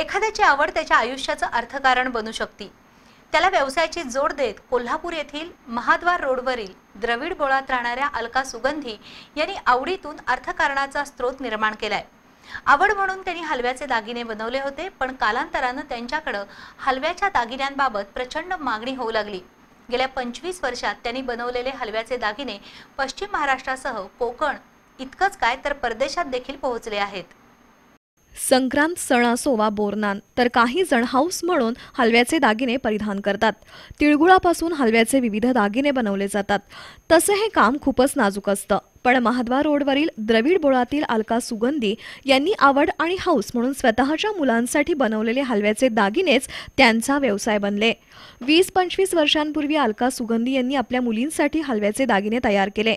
एखाद्याची आवड त्याच्या आयुष्याचं अर्थकारण बनू शकते त्याला व्यवसायाची जोड देत कोल्हापूर येथील महाद्वार रोडवरील द्रविड बोळात राहणाऱ्या अलका सुगंधी यांनी आवडीतून अर्थकारणाचा स्रोत निर्माण केलाय आवड म्हणून त्यांनी हलव्याचे दागिने बनवले होते पण कालांतरानं त्यांच्याकडं हलव्याच्या दागिन्यांबाबत प्रचंड मागणी होऊ लागली गेल्या पंचवीस वर्षात त्यांनी बनवलेले हलव्याचे दागिने पश्चिम महाराष्ट्रासह कोकण इतकंच काय तर परदेशात देखील पोहोचले आहेत संक्रांत सणासोवा बोरनान तर काही जण हाऊस म्हणून हलव्याचे दागिने परिधान करतात तिळगुळापासून हलव्याचे विविध दागिने बनवले जातात तसे हे काम खूपच नाजूक असतं पण महाद्वार रोडवरील द्रविड बोळातील अलका सुगंधी यांनी आवड आणि हौस म्हणून स्वतःच्या मुलांसाठी बनवलेले हलव्याचे दागिनेच त्यांचा व्यवसाय बनले वीस पंचवीस वर्षांपूर्वी अलका सुगंधी यांनी आपल्या मुलींसाठी हलव्याचे दागिने तयार केले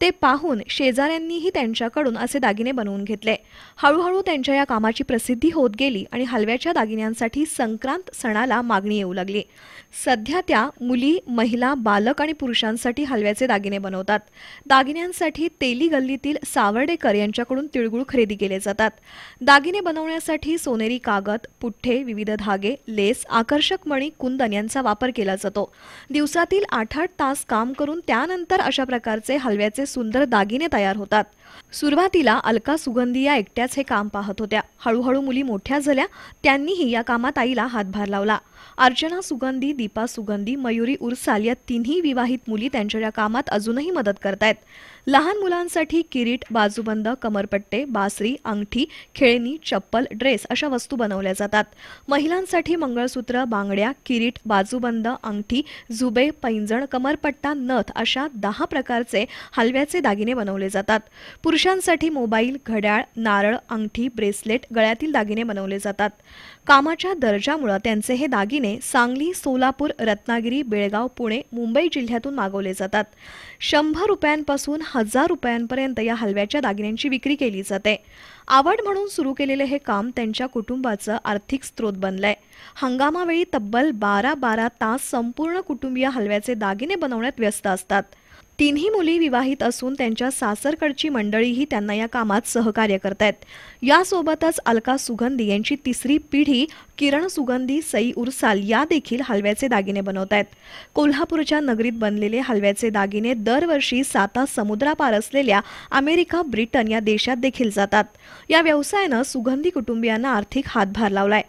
ते पाहून शेजाऱ्यांनीही त्यांच्याकडून असे दागिने बनवून घेतले हळूहळू त्यांच्या या कामाची प्रसिद्धी होत गेली आणि हलव्याच्या दागिन्यांसाठी संक्रांत सणाला मागणी येऊ लागली सध्या त्या मुली महिला बालक आणि पुरुषांसाठी हलव्याचे दागिने बनवतात दागिन्यांसाठी तेली गल्लीतील सावर्डेकर यांच्याकडून तिळगुळ खरेदी केले जातात दागिने बनवण्यासाठी सोनेरी कागद पुठ्ठे विविध धागे लेस आकर्षक मणी कुंदन यांचा वापर केला जातो दिवसातील आठ आठ तास काम करून त्यानंतर अशा प्रकारचे हलव्याचे सुंदर दागिने तयार होतात सुरुवातीला अलका सुगंधी या एकट्याच हे काम पाहत होत्या हळूहळू मुली मोठ्या झाल्या त्यांनीही या कामात आईला हातभार लावला अर्चना सुगंधी दीपा सुगंधी मयुरी उरसाल या तिन्ही विवाहित मुली त्यांच्या या कामात अजूनही मदत करतायत लहान मुलांसाठी किरीट बाजूबंद कमरपट्टे बासरी अंगठी खेळणी चप्पल ड्रेस अशा वस्तू बनवल्या जातात महिलांसाठी मंगळसूत्र बांगड्या किरीट बाजूबंद अंगठी झुबे पैंजण कमरपट्टा नथ अशा दहा प्रकारचे हलव्याचे दागिने बनवले जातात पुरुषांसाठी मोबाईल घड्याळ नारळ अंगठी ब्रेसलेट गळ्यातील दागिने बनवले जातात कामाच्या दर्जामुळे त्यांचे हे दागिने दागिने सांगली सोलापूर रत्नागिरी बेळगाव पुणे मुंबई जिल्ह्यातून मागवले जातात शंभर रुपयांपासून हजार रुपयांपर्यंत या हलव्याच्या दागिन्यांची विक्री केली जाते आवड म्हणून सुरू केलेले हे काम त्यांच्या कुटुंबाचं आर्थिक स्रोत बनलंय हंगामावेळी तब्बल बारा बारा तास संपूर्ण कुटुंबीय हलव्याचे दागिने बनवण्यात व्यस्त असतात तिन्ही मुली विवाहित असून त्यांच्या सासरकडची मंडळीही त्यांना या कामात सहकार्य करत आहेत यासोबतच अलका सुगंधी यांची तिसरी पिढी किरण सुगंधी सई उरसाल या देखील हलव्याचे दागिने बनवत आहेत कोल्हापूरच्या नगरीत बनलेले हलव्याचे दागिने दरवर्षी साता समुद्रापार असलेल्या अमेरिका ब्रिटन या देशात देखील जातात या व्यवसायानं सुगंधी कुटुंबियांना आर्थिक हातभार लावलाय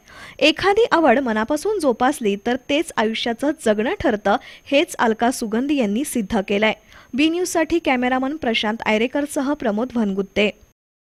एखादी आवड मनापासून जोपासली तर तेच आयुष्याचं जगणं ठरतं हेच अलका सुगंधी यांनी सिद्ध केलंय बी न्यूजसाठी कॅमेरामन प्रशांत आयरेकरसह प्रमोद भनगुत्ते